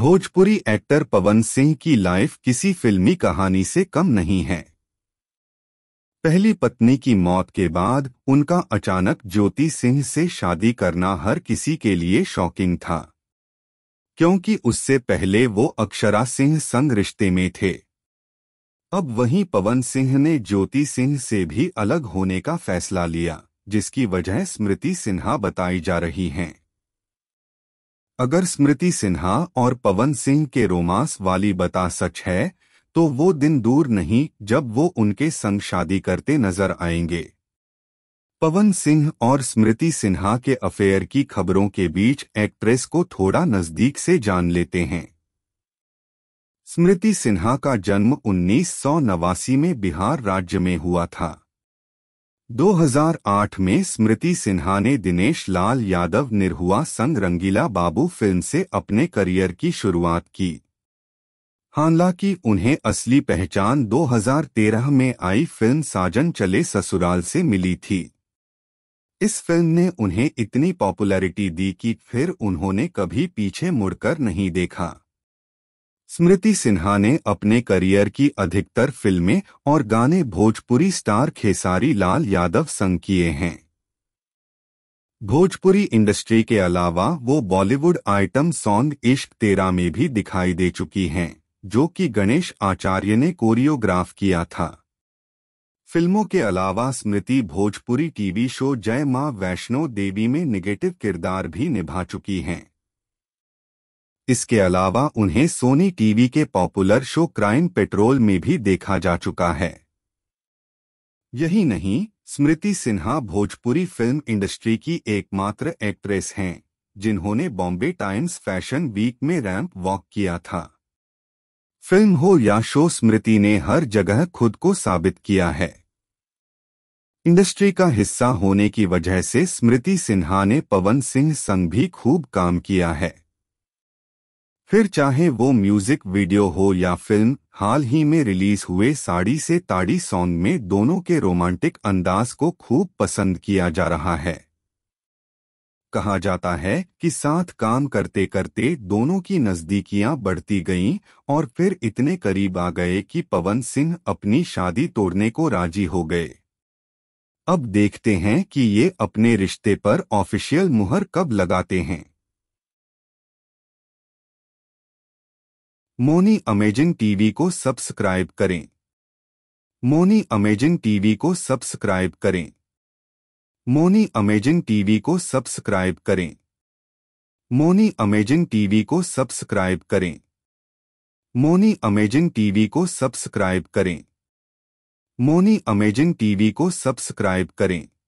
Bhojpuri actor पवन सिंह की life किसी फिल्मी कहानी से कम नहीं है पहली पत्नी की मौत के बाद उनका अचानक ज्योति सिंह से शादी करना हर किसी के लिए शॉकिंग था क्योंकि उससे पहले वो अक्षरा सिंह संग रिश्ते में थे अब वहीं पवन सिंह ने ज्योति सिंह से भी अलग होने का फैसला लिया जिसकी वजह स्मृति सिन्हा बताई जा रही हैं अगर स्मृति सिन्हा और पवन सिंह के रोमांस वाली बता सच है तो वो दिन दूर नहीं जब वो उनके संग शादी करते नजर आएंगे पवन सिंह और स्मृति सिन्हा के अफेयर की खबरों के बीच एक्ट्रेस को थोड़ा नजदीक से जान लेते हैं स्मृति सिन्हा का जन्म उन्नीस में बिहार राज्य में हुआ था 2008 में स्मृति सिन्हा ने दिनेश लाल यादव निरहुआ संग रंगीला बाबू फिल्म से अपने करियर की शुरुआत की हालांकि उन्हें असली पहचान 2013 में आई फिल्म साजन चले ससुराल से मिली थी इस फिल्म ने उन्हें इतनी पॉपुलैरिटी दी कि फिर उन्होंने कभी पीछे मुड़कर नहीं देखा स्मृति सिन्हा ने अपने करियर की अधिकतर फिल्में और गाने भोजपुरी स्टार खेसारी लाल यादव संग किए हैं भोजपुरी इंडस्ट्री के अलावा वो बॉलीवुड आइटम सॉन्ग इश्क तेरा में भी दिखाई दे चुकी हैं जो कि गणेश आचार्य ने कोरियोग्राफ किया था फिल्मों के अलावा स्मृति भोजपुरी टीवी शो जय माँ वैष्णो देवी में निगेटिव किरदार भी निभा चुकी हैं इसके अलावा उन्हें सोनी टीवी के पॉपुलर शो क्राइम पेट्रोल में भी देखा जा चुका है यही नहीं स्मृति सिन्हा भोजपुरी फिल्म इंडस्ट्री की एकमात्र एक्ट्रेस हैं जिन्होंने बॉम्बे टाइम्स फैशन वीक में रैंप वॉक किया था फिल्म हो या शो स्मृति ने हर जगह खुद को साबित किया है इंडस्ट्री का हिस्सा होने की वजह से स्मृति सिन्हा ने पवन सिंह संग भी खूब काम किया है फिर चाहे वो म्यूजिक वीडियो हो या फिल्म हाल ही में रिलीज हुए साड़ी से ताड़ी सॉन्ग में दोनों के रोमांटिक अंदाज को खूब पसंद किया जा रहा है कहा जाता है कि साथ काम करते करते दोनों की नजदीकियां बढ़ती गईं और फिर इतने करीब आ गए कि पवन सिंह अपनी शादी तोड़ने को राजी हो गए अब देखते हैं कि ये अपने रिश्ते पर ऑफिशियल मुहर कब लगाते हैं मोनी अमेजिंग टीवी को सब्सक्राइब करें मोनी अमेजिंग टीवी को सब्सक्राइब करें मोनी अमेजिंग टीवी को सब्सक्राइब करें मोनी अमेजिंग टीवी को सब्सक्राइब करें मोनी अमेजिंग टीवी को सब्सक्राइब करें मोनी अमेजिंग टीवी को सब्सक्राइब करें